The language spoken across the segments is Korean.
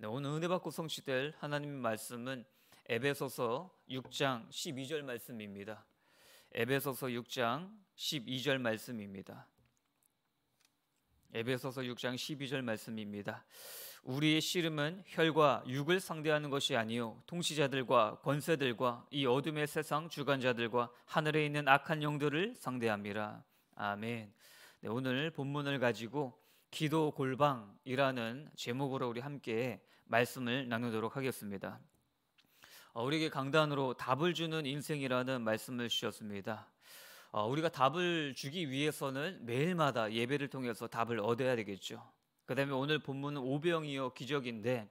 네, 오늘 은혜 받고 성취될 하나님의 말씀은 에베소서 6장 12절 말씀입니다. 에베소서 6장 12절 말씀입니다. 에베소서 6장 12절 말씀입니다. 우리의 씨름은 혈과 육을 상대하는 것이 아니요 통치자들과 권세들과 이 어둠의 세상 주관자들과 하늘에 있는 악한 영들을 상대함이라. 아멘. 네, 오늘 본문을 가지고 기도 골방이라는 제목으로 우리 함께 말씀을 나누도록 하겠습니다. 어, 우리에게 강단으로 답을 주는 인생이라는 말씀을 주셨습니다. 어, 우리가 답을 주기 위해서는 매일마다 예배를 통해서 답을 얻어야 되겠죠. 그다음에 오늘 본문은 오병이어 기적인데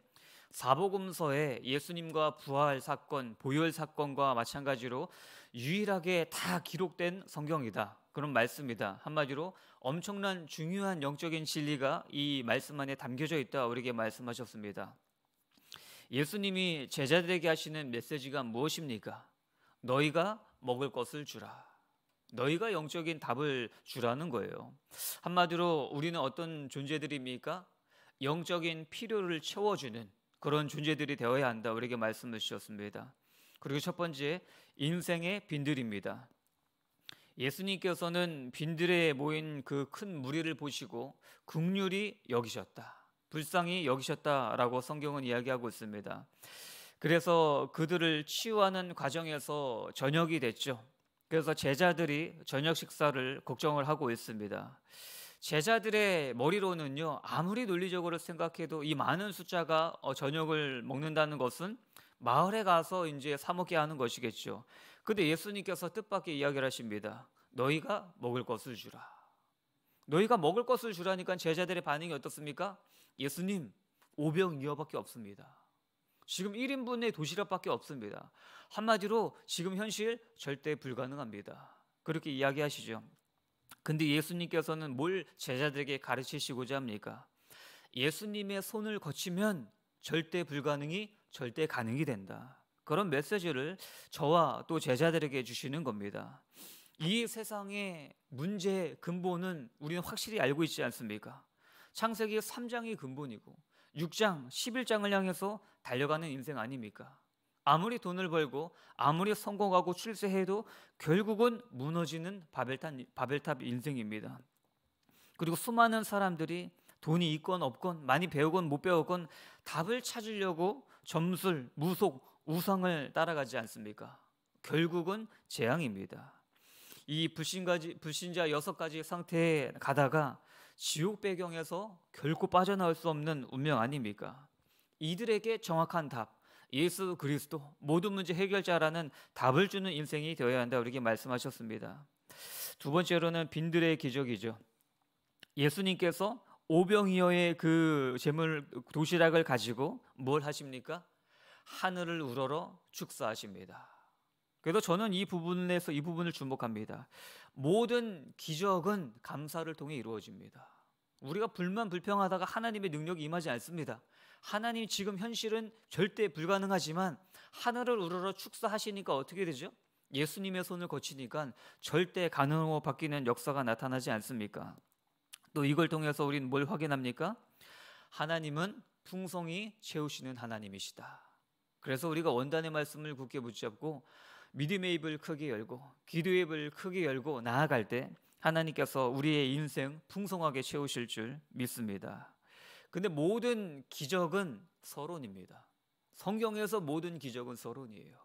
사복음서에 예수님과 부활 사건, 보혈 사건과 마찬가지로 유일하게 다 기록된 성경이다. 그런 말씀이다. 한마디로 엄청난 중요한 영적인 진리가 이 말씀 안에 담겨져 있다. 우리에게 말씀하셨습니다. 예수님이 제자들에게 하시는 메시지가 무엇입니까? 너희가 먹을 것을 주라. 너희가 영적인 답을 주라는 거예요. 한마디로 우리는 어떤 존재들입니까? 영적인 필요를 채워주는 그런 존재들이 되어야 한다. 우리에게 말씀을 주셨습니다. 그리고 첫 번째 인생의 빈들입니다. 예수님께서는 빈들에 모인 그 큰 무리를 보시고 극률이 여기셨다. 불쌍히 여기셨다라고 성경은 이야기하고 있습니다. 그래서 그들을 치유하는 과정에서 저녁이 됐죠. 그래서 제자들이 저녁 식사를 걱정을 하고 있습니다. 제자들의 머리로는요, 아무리 논리적으로 생각해도 이 많은 숫자가 어, 저녁을 먹는다는 것은 마을에 가서 이제 사먹게 하는 것이겠죠. 근데 예수님께서 뜻밖의 이야기를 하십니다. 너희가 먹을 것을 주라. 너희가 먹을 것을 주라니까 제자들의 반응이 어떻습니까? 예수님, 오병 이어밖에 없습니다. 지금 1인분의 도시락밖에 없습니다. 한마디로 지금 현실 절대 불가능합니다. 그렇게 이야기하시죠. 근데 예수님께서는 뭘 제자들에게 가르치시고자 합니까? 예수님의 손을 거치면 절대 불가능이 절대 가능이 된다. 그런 메시지를 저와 또 제자들에게 주시는 겁니다. 이 세상의 문제의 근본은 우리는 확실히 알고 있지 않습니까? 창세기 3장이 근본이고 6장, 11장을 향해서 달려가는 인생 아닙니까? 아무리 돈을 벌고 아무리 성공하고 출세해도 결국은 무너지는 바벨탑, 바벨탑 인생입니다. 그리고 수많은 사람들이 돈이 있건 없건 많이 배우건 못 배우건 답을 찾으려고 점술, 무속, 우상을 따라가지 않습니까? 결국은 재앙입니다. 이 불신가지, 불신자 여섯 가지 상태에 가다가 지옥 배경에서 결코 빠져나올 수 없는 운명 아닙니까? 이들에게 정확한 답, 예수 그리스도 모든 문제 해결자라는 답을 주는 인생이 되어야 한다 우렇게 말씀하셨습니다. 두 번째로는 빈들의 기적이죠. 예수님께서 오병이어의 그 재물 그 도시락을 가지고 뭘 하십니까? 하늘을 우러러 축사하십니다. 그래서 저는 이 부분에서 이 부분을 주목합니다. 모든 기적은 감사를 통해 이루어집니다. 우리가 불만 불평하다가 하나님의 능력이 임하지 않습니다. 하나님 지금 현실은 절대 불가능하지만 하늘을 우러러 축사하시니까 어떻게 되죠? 예수님의 손을 거치니까 절대 가능으로 바뀌는 역사가 나타나지 않습니까? 또 이걸 통해서 우리는 뭘 확인합니까? 하나님은 풍성히 채우시는 하나님이시다. 그래서 우리가 원단의 말씀을 굳게 붙잡고 믿음의 입을 크게 열고 기도의 입을 크게 열고 나아갈 때 하나님께서 우리의 인생 풍성하게 채우실 줄 믿습니다. 근데 모든 기적은 서론입니다. 성경에서 모든 기적은 서론이에요.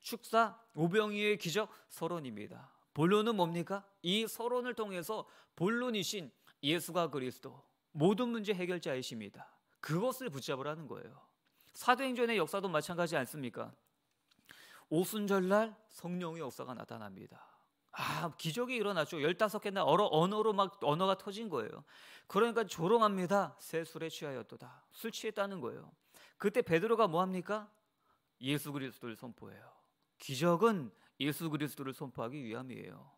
축사 오병이의 기적 서론입니다. 본론은 뭡니까? 이 서론을 통해서 본론이신 예수가 그리스도 모든 문제 해결자이십니다. 그것을 붙잡으라는 거예요. 사도행전의 역사도 마찬가지 않습니까? 오순절날 성령의 역사가 나타납니다. 아, 기적이 일어났죠. 15개 나 언어, 언어로 막 언어가 터진 거예요. 그러니까 조롱합니다. 새 술에 취하였도다. 술 취했다는 거예요. 그때 베드로가 뭐 합니까? 예수 그리스도를 선포해요. 기적은 예수 그리스도를 선포하기 위함이에요.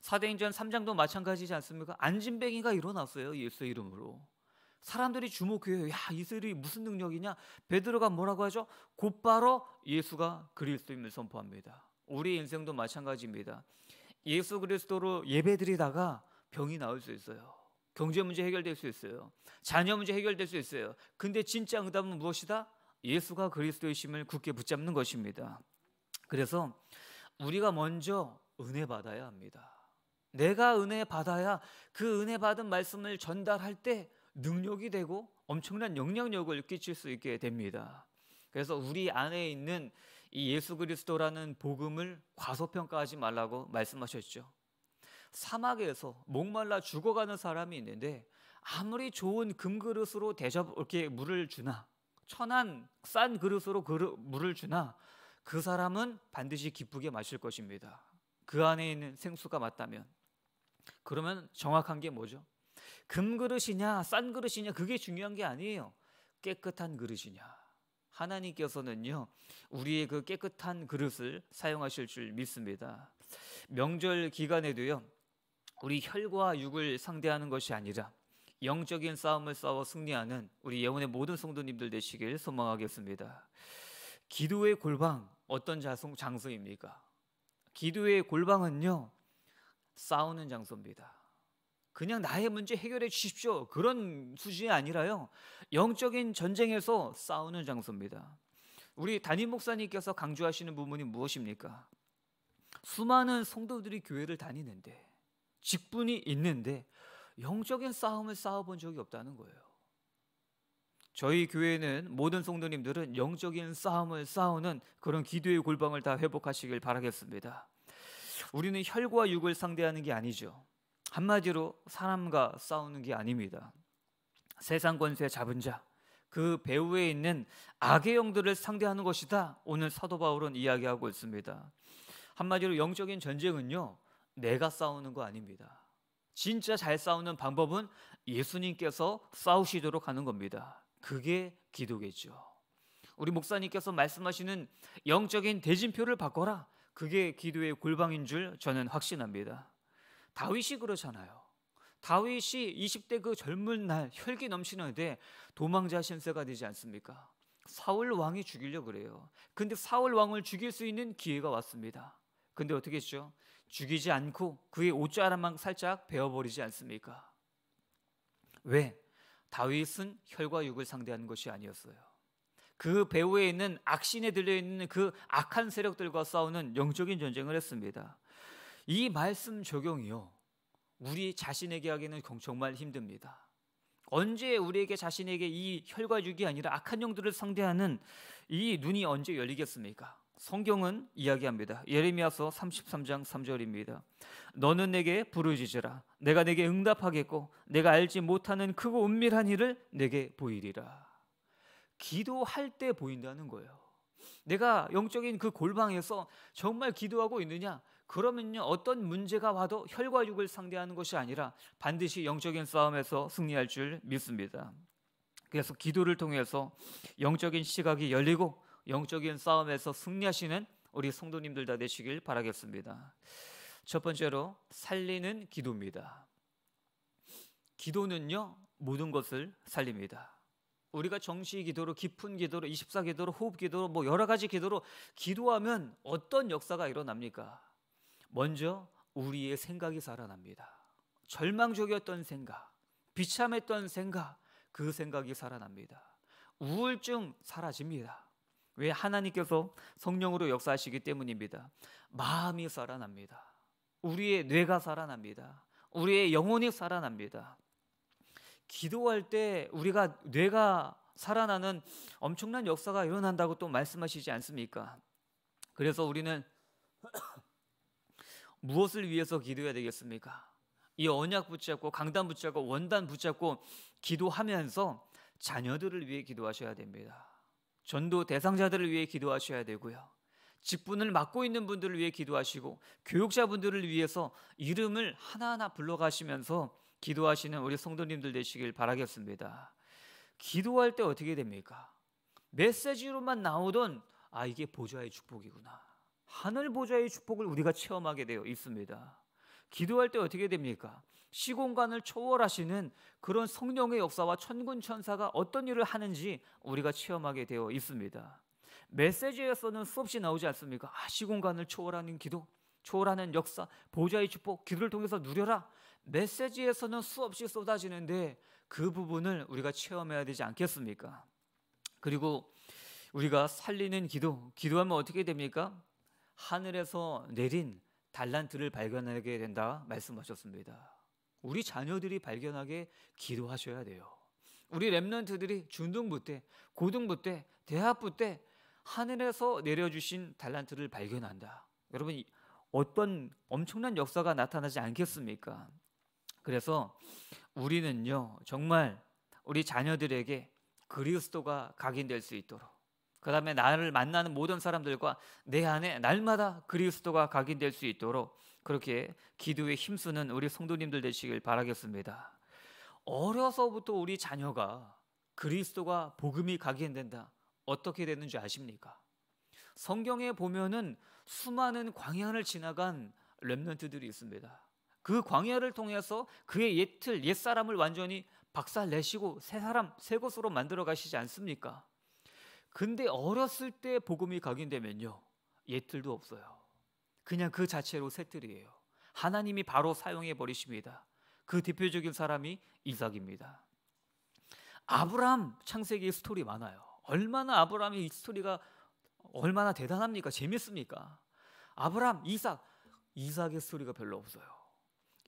사대행전 3장도 마찬가지지 않습니까? 안진뱅이가 일어났어요. 예수의 이름으로. 사람들이 주목해요. 야, 이 사람이 무슨 능력이냐? 베드로가 뭐라고 하죠? 곧바로 예수가 그리스도임을 선포합니다. 우리 인생도 마찬가지입니다. 예수 그리스도로 예배드리다가 병이 나올 수 있어요. 경제 문제 해결될 수 있어요. 자녀 문제 해결될 수 있어요. 근데 진짜 응답은 그 무엇이다? 예수가 그리스도의심을 굳게 붙잡는 것입니다. 그래서 우리가 먼저 은혜 받아야 합니다. 내가 은혜 받아야 그 은혜 받은 말씀을 전달할 때 능력이 되고 엄청난 영향력을 끼칠 수 있게 됩니다. 그래서 우리 안에 있는 이 예수 그리스도라는 복음을 과소평가하지 말라고 말씀하셨죠. 사막에서 목말라 죽어가는 사람이 있는데 아무리 좋은 금그릇으로 대접 이렇게 물을 주나 천한 싼 그릇으로 그릇, 물을 주나 그 사람은 반드시 기쁘게 마실 것입니다. 그 안에 있는 생수가 맞다면 그러면 정확한 게 뭐죠? 금그릇이냐 싼 그릇이냐 그게 중요한 게 아니에요. 깨끗한 그릇이냐 하나님께서는요, 우리의 그 깨끗한 그릇을 사용하실 줄 믿습니다. 명절 기간에도요, 우리 혈과 육을 상대하는 것이 아니라 영적인 싸움을 싸워 승리하는 우리 예원의 모든 성도님들 되시길 소망하겠습니다. 기도의 골방 어떤 장소입니까? 기도의 골방은요, 싸우는 장소입니다. 그냥 나의 문제 해결해 주십시오. 그런 수준이 아니라요. 영적인 전쟁에서 싸우는 장소입니다. 우리 담임 목사님께서 강조하시는 부분이 무엇입니까? 수많은 성도들이 교회를 다니는데 직분이 있는데 영적인 싸움을 싸워본 적이 없다는 거예요. 저희 교회는 모든 성도님들은 영적인 싸움을 싸우는 그런 기도의 골방을 다 회복하시길 바라겠습니다. 우리는 혈과 육을 상대하는 게 아니죠. 한마디로 사람과 싸우는 게 아닙니다. 세상 권세 잡은 자, 그 배후에 있는 악의 영들을 상대하는 것이다. 오늘 사도 바울은 이야기하고 있습니다. 한마디로 영적인 전쟁은요, 내가 싸우는 거 아닙니다. 진짜 잘 싸우는 방법은 예수님께서 싸우시도록 하는 겁니다. 그게 기도겠죠. 우리 목사님께서 말씀하시는 영적인 대진표를 바꿔라. 그게 기도의 골방인 줄 저는 확신합니다. 다윗이 그러잖아요. 다윗이 20대 그 젊은 날 혈기 넘치는데 도망자 신세가 되지 않습니까? 사울 왕이 죽이려 그래요. 근데 사울 왕을 죽일 수 있는 기회가 왔습니다. 근데 어떻게 했죠? 죽이지 않고 그의 옷자락만 살짝 베어버리지 않습니까? 왜? 다윗은 혈과 육을 상대하는 것이 아니었어요. 그 배후에 있는 악신에 들려 있는 그 악한 세력들과 싸우는 영적인 전쟁을 했습니다. 이 말씀 적용이요. 우리 자신에게 하기는 정말 힘듭니다. 언제 우리에게 자신에게 이 혈과육이 아니라 악한 영들을 상대하는 이 눈이 언제 열리겠습니까? 성경은 이야기합니다. 예레미야서 33장 3절입니다. 너는 내게 부르짖으라. 내가 내게 응답하겠고 내가 알지 못하는 크고 은밀한 일을 내게 보이리라. 기도할 때 보인다는 거예요. 내가 영적인 그 골방에서 정말 기도하고 있느냐? 그러면요 어떤 문제가 와도 혈과 육을 상대하는 것이 아니라 반드시 영적인 싸움에서 승리할 줄 믿습니다. 그래서 기도를 통해서 영적인 시각이 열리고 영적인 싸움에서 승리하시는 우리 성도님들 다 되시길 바라겠습니다. 첫 번째로 살리는 기도입니다. 기도는요 모든 것을 살립니다. 우리가 정시 기도로 깊은 기도로 24기도로 호흡 기도로 뭐 여러 가지 기도로 기도하면 어떤 역사가 일어납니까? 먼저 우리의 생각이 살아납니다. 절망적이었던 생각, 비참했던 생각, 그 생각이 살아납니다. 우울증 사라집니다. 왜 하나님께서 성령으로 역사하시기 때문입니다. 마음이 살아납니다. 우리의 뇌가 살아납니다. 우리의 영혼이 살아납니다. 기도할 때 우리가 뇌가 살아나는 엄청난 역사가 일어난다고 또 말씀하시지 않습니까? 그래서 우리는 무엇을 위해서 기도해야 되겠습니까? 이 언약 붙잡고 강단 붙잡고 원단 붙잡고 기도하면서 자녀들을 위해 기도하셔야 됩니다. 전도 대상자들을 위해 기도하셔야 되고요. 직분을 맡고 있는 분들을 위해 기도하시고 교육자분들을 위해서 이름을 하나하나 불러가시면서 기도하시는 우리 성도님들 되시길 바라겠습니다. 기도할 때 어떻게 됩니까? 메시지로만 나오던 아 이게 보좌의 축복이구나. 하늘 보좌의 축복을 우리가 체험하게 되어 있습니다. 기도할 때 어떻게 됩니까? 시공간을 초월하시는 그런 성령의 역사와 천군 천사가 어떤 일을 하는지 우리가 체험하게 되어 있습니다. 메시지에서는 수없이 나오지 않습니까? 아, 시공간을 초월하는 기도, 초월하는 역사, 보좌의 축복, 기도를 통해서 누려라. 메시지에서는 수없이 쏟아지는데 그 부분을 우리가 체험해야 되지 않겠습니까? 그리고 우리가 살리는 기도, 기도하면 어떻게 됩니까? 하늘에서 내린 달란트를 발견하게 된다 말씀하셨습니다. 우리 자녀들이 발견하게 기도하셔야 돼요. 우리 랩런트들이 중등부 때, 고등부 때, 대학부 때 하늘에서 내려주신 달란트를 발견한다. 여러분 어떤 엄청난 역사가 나타나지 않겠습니까? 그래서 우리는요 정말 우리 자녀들에게 그리스도가 각인될 수 있도록 그 다음에 나를 만나는 모든 사람들과 내 안에 날마다 그리스도가 각인될 수 있도록 그렇게 기도에 힘쓰는 우리 성도님들 되시길 바라겠습니다. 어려서부터 우리 자녀가 그리스도가 복음이 각인된다. 어떻게 되는지 아십니까? 성경에 보면은 수많은 광야를 지나간 렘넌트들이 있습니다. 그 광야를 통해서 그의 옛틀 옛사람을 완전히 박살내시고 새 사람 새 것으로 만들어 가시지 않습니까? 근데 어렸을 때 복음이 각인되면요. 옛틀도 없어요. 그냥 그 자체로 새틀이에요. 하나님이 바로 사용해 버리십니다. 그 대표적인 사람이 이삭입니다. 아브라함 창세기 스토리 많아요. 얼마나 아브라함의이 스토리가 얼마나 대단합니까? 재밌습니까? 아브라함 이삭, 이삭의 스토리가 별로 없어요.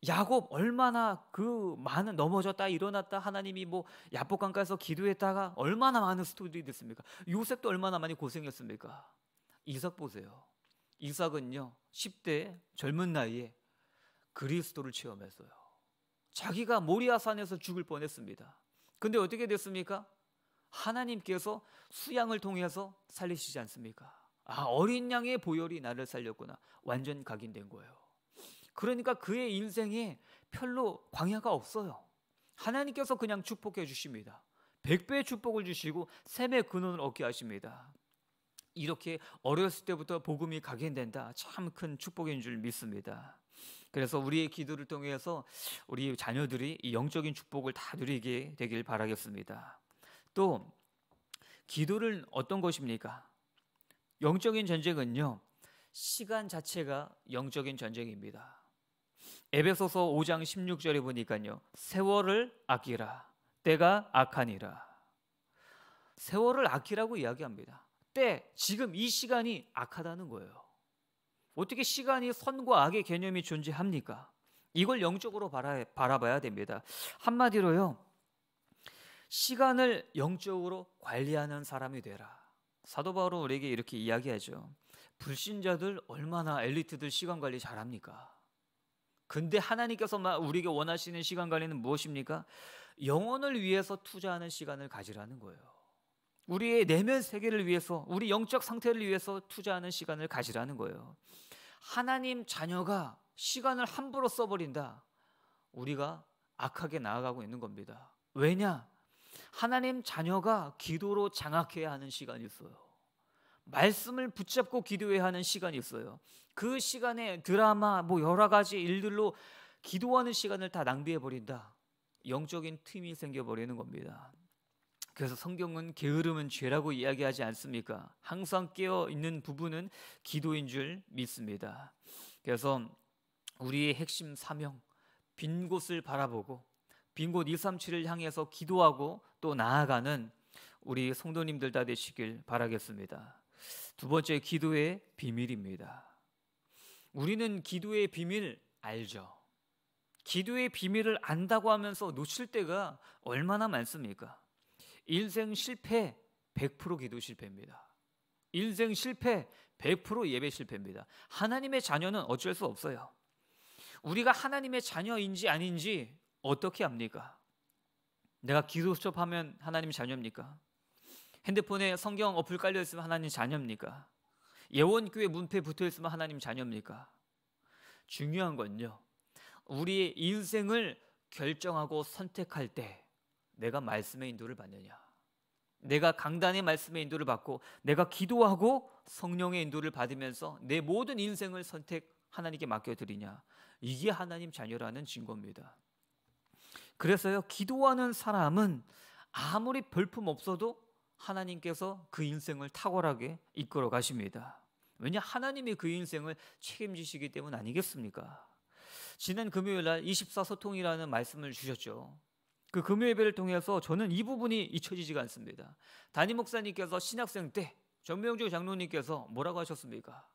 야곱 얼마나 그 많은 넘어졌다 일어났다 하나님이 뭐 야복강 가서 에 기도했다가 얼마나 많은 스토리 들이 됐습니까? 요셉도 얼마나 많이 고생했습니까? 이삭 보세요. 이삭은요 10대 젊은 나이에 그리스도를 체험했어요. 자기가 모리아산에서 죽을 뻔했습니다. 근데 어떻게 됐습니까? 하나님께서 수양을 통해서 살리시지 않습니까? 아 어린 양의 보혈이 나를 살렸구나. 완전 각인된 거예요. 그러니까 그의 인생에 별로 광야가 없어요. 하나님께서 그냥 축복해 주십니다. 백배의 축복을 주시고 샘의 근원을 얻게 하십니다. 이렇게 어렸을 때부터 복음이 각인된다. 참 큰 축복인 줄 믿습니다. 그래서 우리의 기도를 통해서 우리 자녀들이 이 영적인 축복을 다 누리게 되길 바라겠습니다. 또 기도를 어떤 것입니까? 영적인 전쟁은요. 시간 자체가 영적인 전쟁입니다. 에베소서 5장 16절에 보니까요. 세월을 아끼라. 때가 악하니라. 세월을 아끼라고 이야기합니다. 때, 지금 이 시간이 악하다는 거예요. 어떻게 시간이 선과 악의 개념이 존재합니까? 이걸 영적으로 바라봐야 됩니다. 한마디로요. 시간을 영적으로 관리하는 사람이 되라. 사도 바울은 우리에게 이렇게 이야기하죠. 불신자들 얼마나 엘리트들 시간 관리 잘합니까? 근데 하나님께서 우리에게 원하시는 시간 관리는 무엇입니까? 영혼을 위해서 투자하는 시간을 가지라는 거예요. 우리의 내면 세계를 위해서, 우리 영적 상태를 위해서 투자하는 시간을 가지라는 거예요. 하나님 자녀가 시간을 함부로 써버린다. 우리가 악하게 나아가고 있는 겁니다. 왜냐? 하나님 자녀가 기도로 장악해야 하는 시간이 있어요. 말씀을 붙잡고 기도해야 하는 시간이었어요. 그 시간에 드라마 뭐 여러 가지 일들로 기도하는 시간을 다 낭비해 버린다. 영적인 틈이 생겨 버리는 겁니다. 그래서 성경은 게으름은 죄라고 이야기하지 않습니까? 항상 깨어 있는 부분은 기도인 줄 믿습니다. 그래서 우리의 핵심 사명 빈 곳을 바라보고 빈곳 237을 향해서 기도하고 또 나아가는 우리 성도님들 다 되시길 바라겠습니다. 두 번째 기도의 비밀입니다. 우리는 기도의 비밀 알죠. 기도의 비밀을 안다고 하면서 놓칠 때가 얼마나 많습니까? 인생 실패 100% 기도 실패입니다. 인생 실패 100% 예배 실패입니다. 하나님의 자녀는 어쩔 수 없어요. 우리가 하나님의 자녀인지 아닌지 어떻게 합니까? 내가 기도 수첩하면 하나님 자녀입니까? 핸드폰에 성경 어플 깔려 있으면 하나님 자녀입니까? 예원교회 문패 붙어 있으면 하나님 자녀입니까? 중요한 건요. 우리의 인생을 결정하고 선택할 때 내가 말씀의 인도를 받느냐. 내가 강단의 말씀의 인도를 받고 내가 기도하고 성령의 인도를 받으면서 내 모든 인생을 선택 하나님께 맡겨 드리냐. 이게 하나님 자녀라는 증거입니다. 그래서요. 기도하는 사람은 아무리 별품 없어도 하나님께서 그 인생을 탁월하게 이끌어 가십니다. 왜냐 하나님이 그 인생을 책임지시기 때문 아니겠습니까? 지난 금요일 날 24소통이라는 말씀을 주셨죠. 그 금요 예배를 통해서 저는 이 부분이 잊혀지지가 않습니다. 담임 목사님께서 신학생 때 전명주 장로님께서 뭐라고 하셨습니까?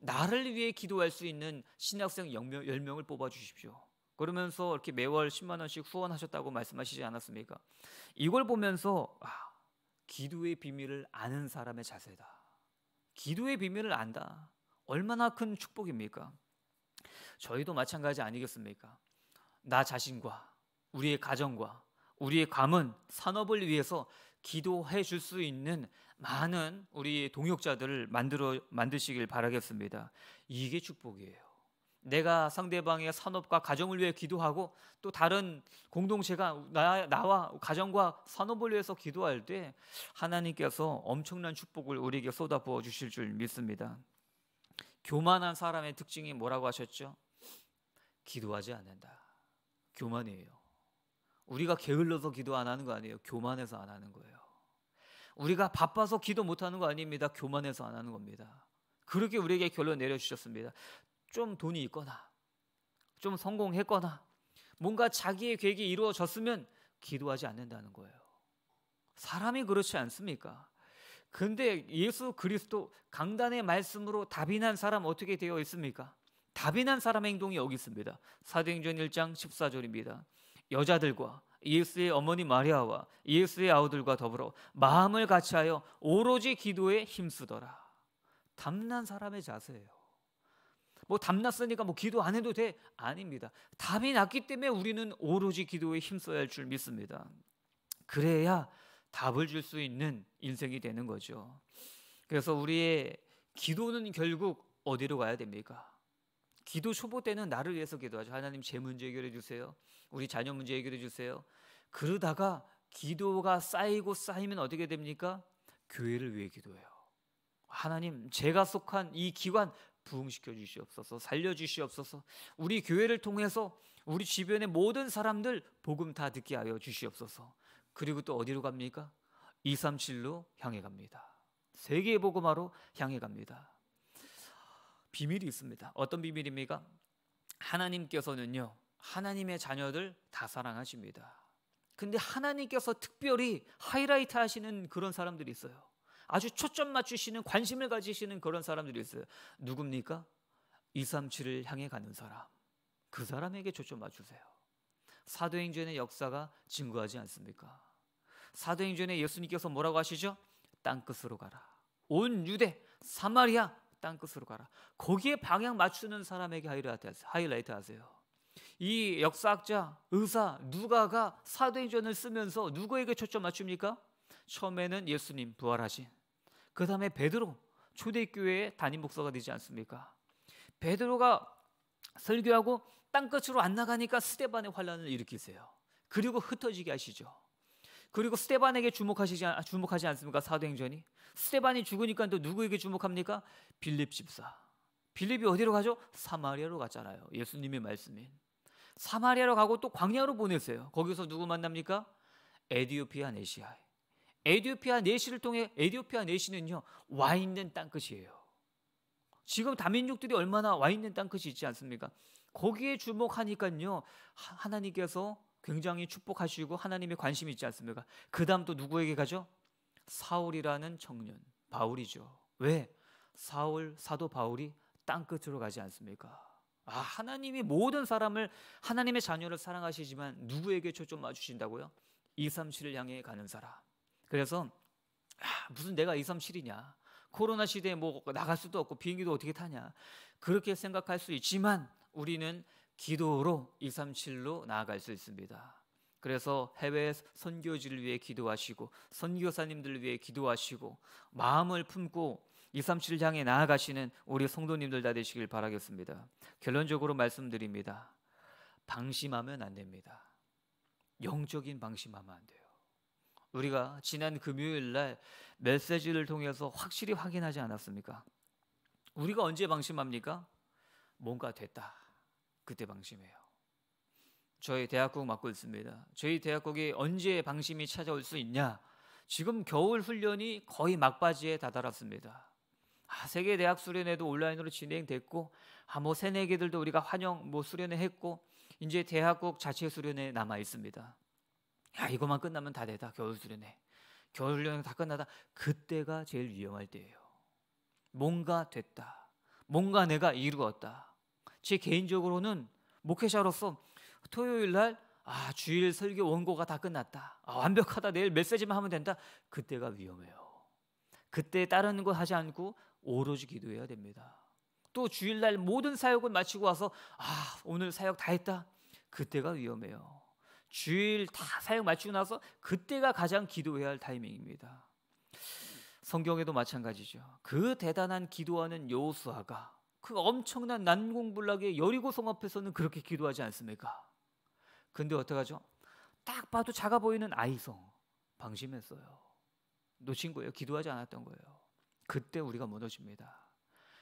나를 위해 기도할 수 있는 신학생 10명, 10명을 뽑아 주십시오. 그러면서 이렇게 매월 10만 원씩 후원하셨다고 말씀하시지 않았습니까? 이걸 보면서 아, 기도의 비밀을 아는 사람의 자세다. 기도의 비밀을 안다. 얼마나 큰 축복입니까? 저희도 마찬가지 아니겠습니까? 나 자신과 우리의 가정과 우리의 감은 산업을 위해서 기도해 줄 수 있는 많은 우리 동역자들을 만들어 만드시길 바라겠습니다. 이게 축복이에요. 내가 상대방의 산업과 가정을 위해 기도하고 또 다른 공동체가 나, 나와 가정과 산업을 위해서 기도할 때 하나님께서 엄청난 축복을 우리에게 쏟아부어 주실 줄 믿습니다. 교만한 사람의 특징이 뭐라고 하셨죠? 기도하지 않는다. 교만이에요. 우리가 게을러서 기도 안 하는 거 아니에요. 교만해서 안 하는 거예요. 우리가 바빠서 기도 못 하는 거 아닙니다. 교만해서 안 하는 겁니다. 그렇게 우리에게 결론 내려주셨습니다. 좀 돈이 있거나 좀 성공했거나 뭔가 자기의 계획이 이루어졌으면 기도하지 않는다는 거예요. 사람이 그렇지 않습니까? 근데 예수 그리스도 강단의 말씀으로 답이 난 사람 어떻게 되어 있습니까? 답이 난 사람의 행동이 여기 있습니다. 사도행전 1장 14절입니다. 여자들과 예수의 어머니 마리아와 예수의 아우들과 더불어 마음을 같이하여 오로지 기도에 힘쓰더라. 담난 사람의 자세예요. 뭐 담났으니까 뭐 기도 안 해도 돼? 아닙니다. 답이 났기 때문에 우리는 오로지 기도에 힘써야 할 줄 믿습니다. 그래야 답을 줄 수 있는 인생이 되는 거죠. 그래서 우리의 기도는 결국 어디로 가야 됩니까? 기도 초보 때는 나를 위해서 기도하죠. 하나님 제 문제 해결해 주세요. 우리 자녀 문제 해결해 주세요. 그러다가 기도가 쌓이고 쌓이면 어떻게 됩니까? 교회를 위해 기도해요. 하나님, 제가 속한 이 기관 부흥시켜 주시옵소서 살려 주시옵소서 우리 교회를 통해서 우리 주변의 모든 사람들 복음 다 듣게 하여 주시옵소서 그리고 또 어디로 갑니까? 237로 향해 갑니다 세계의 복음화로 향해 갑니다 비밀이 있습니다 어떤 비밀입니까? 하나님께서는요 하나님의 자녀들 다 사랑하십니다 근데 하나님께서 특별히 하이라이트 하시는 그런 사람들이 있어요 아주 초점 맞추시는 관심을 가지시는 그런 사람들이 있어요. 누굽니까? 237을 향해 가는 사람. 그 사람에게 초점 맞추세요. 사도행전의 역사가 증거하지 않습니까? 사도행전에 예수님께서 뭐라고 하시죠? 땅 끝으로 가라. 온 유대, 사마리아 땅 끝으로 가라. 거기에 방향 맞추는 사람에게 하이라이트 하세요. 이 역사학자, 의사, 누가가 사도행전을 쓰면서 누구에게 초점 맞춥니까? 처음에는 예수님 부활하신 그 다음에 베드로 초대교회의 담임 목사가 되지 않습니까? 베드로가 설교하고 땅끝으로 안 나가니까 스테반의 환란을 일으키세요. 그리고 흩어지게 하시죠. 그리고 스테반에게 주목하시지 주목하지 않습니까? 사도행전이 스테반이 죽으니까 또 누구에게 주목합니까? 빌립 집사. 빌립이 어디로 가죠? 사마리아로 갔잖아요. 예수님의 말씀인 사마리아로 가고 또 광야로 보내세요. 거기서 누구 만납니까? 에디오피아 네시아에 에디오피아 내시를 통해 에디오피아 내시는요 와 있는 땅끝이에요. 지금 다민족들이 얼마나 와 있는 땅끝이 있지 않습니까? 거기에 주목하니까요 하나님께서 굉장히 축복하시고 하나님의 관심이 있지 않습니까? 그 다음 또 누구에게 가죠? 사울이라는 청년 바울이죠. 왜 사울 사도 바울이 땅 끝으로 가지 않습니까? 아, 하나님이 모든 사람을 하나님의 자녀를 사랑하시지만 누구에게 초점 맞추신다고요? 237을 향해 가는 사람. 그래서 아, 무슨 내가 이삼실이냐 코로나 시대에 뭐 나갈 수도 없고 비행기도 어떻게 타냐 그렇게 생각할 수 있지만 우리는 기도로 이삼실로 나아갈 수 있습니다. 그래서 해외 선교지를 위해 기도하시고 선교사님들 위해 기도하시고 마음을 품고 237을 향해 나아가시는 우리 성도님들 다 되시길 바라겠습니다. 결론적으로 말씀드립니다. 방심하면 안 됩니다. 영적인 방심하면 안 돼요. 우리가 지난 금요일 날 메시지를 통해서 확실히 확인하지 않았습니까? 우리가 언제 방심합니까? 뭔가 됐다. 그때 방심해요. 저희 대학국 맡고 있습니다. 저희 대학국이 언제 방심이 찾아올 수 있냐? 지금 겨울 훈련이 거의 막바지에 다다랐습니다. 아, 세계 대학 수련회도 온라인으로 진행됐고, 아, 뭐 새내기들도 우리가 환영 뭐 수련회 했고, 이제 대학국 자체 수련회 남아 있습니다. 야 아, 이것만 끝나면 다 되다 겨울 수련회 겨울 여행 다 끝나다 그때가 제일 위험할 때예요 뭔가 됐다 뭔가 내가 이루었다 제 개인적으로는 목회자로서 토요일 날아 주일 설교 원고가 다 끝났다 아, 완벽하다 내일 메시지만 하면 된다 그때가 위험해요 그때 다른 거 하지 않고 오로지 기도해야 됩니다 또 주일날 모든 사역을 마치고 와서 아 오늘 사역 다 했다 그때가 위험해요 주일 다 사역 마치고 나서 그때가 가장 기도해야 할 타이밍입니다. 성경에도 마찬가지죠. 그 대단한 기도하는 여호수아가 그 엄청난 난공불락의 여리고 성 앞에서는 그렇게 기도하지 않습니까? 근데 어떡하죠? 딱 봐도 작아 보이는 아이성 방심했어요. 놓친 거예요. 기도하지 않았던 거예요. 그때 우리가 무너집니다.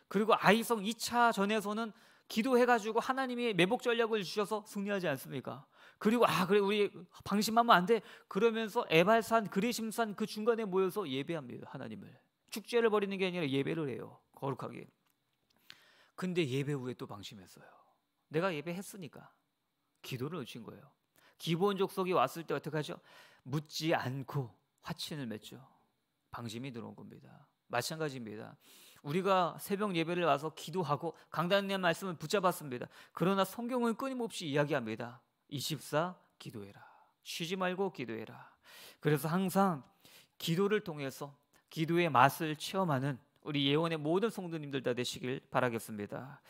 그리고 아이성 2차 전에서는 기도해가지고 하나님이 매복 전략을 주셔서 승리하지 않습니까? 그리고 아 그래 우리 방심하면 안 돼 그러면서 에발산 그리심산 그 중간에 모여서 예배합니다 하나님을 축제를 벌이는 게 아니라 예배를 해요 거룩하게 근데 예배 후에 또 방심했어요 내가 예배했으니까 기도를 놓친 거예요 기본 적속이 왔을 때 어떻게 하죠 묻지 않고 화친을 맺죠 방심이 들어온 겁니다 마찬가지입니다 우리가 새벽 예배를 와서 기도하고 강단의 말씀을 붙잡았습니다. 그러나 성경은 끊임없이 이야기합니다. 24 기도해라. 쉬지 말고 기도해라. 그래서 항상 기도를 통해서 기도의 맛을 체험하는 우리 예원의 모든 성도님들 다 되시길 바라겠습니다.